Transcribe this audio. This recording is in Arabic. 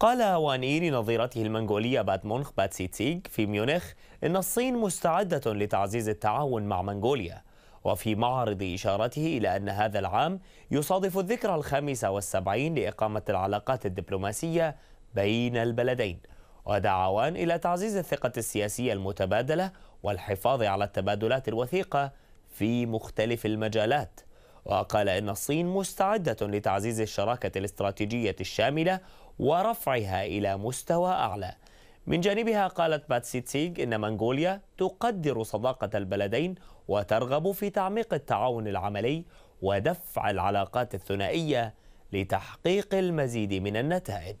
قال واني لنظيرته المنغولية باتمونخ باتسيتسيغ في ميونخ إن الصين مستعدة لتعزيز التعاون مع منغوليا وفي معرض إشارته إلى أن هذا العام يصادف الذكرى الخامسة والسبعين لإقامة العلاقات الدبلوماسية بين البلدين ودعا وان إلى تعزيز الثقة السياسية المتبادلة والحفاظ على التبادلات الوثيقة في مختلف المجالات وقال إن الصين مستعدة لتعزيز الشراكة الاستراتيجية الشاملة ورفعها إلى مستوى أعلى من جانبها قالت باتسي تسيغ إن منغوليا تقدر صداقة البلدين وترغب في تعميق التعاون العملي ودفع العلاقات الثنائية لتحقيق المزيد من النتائج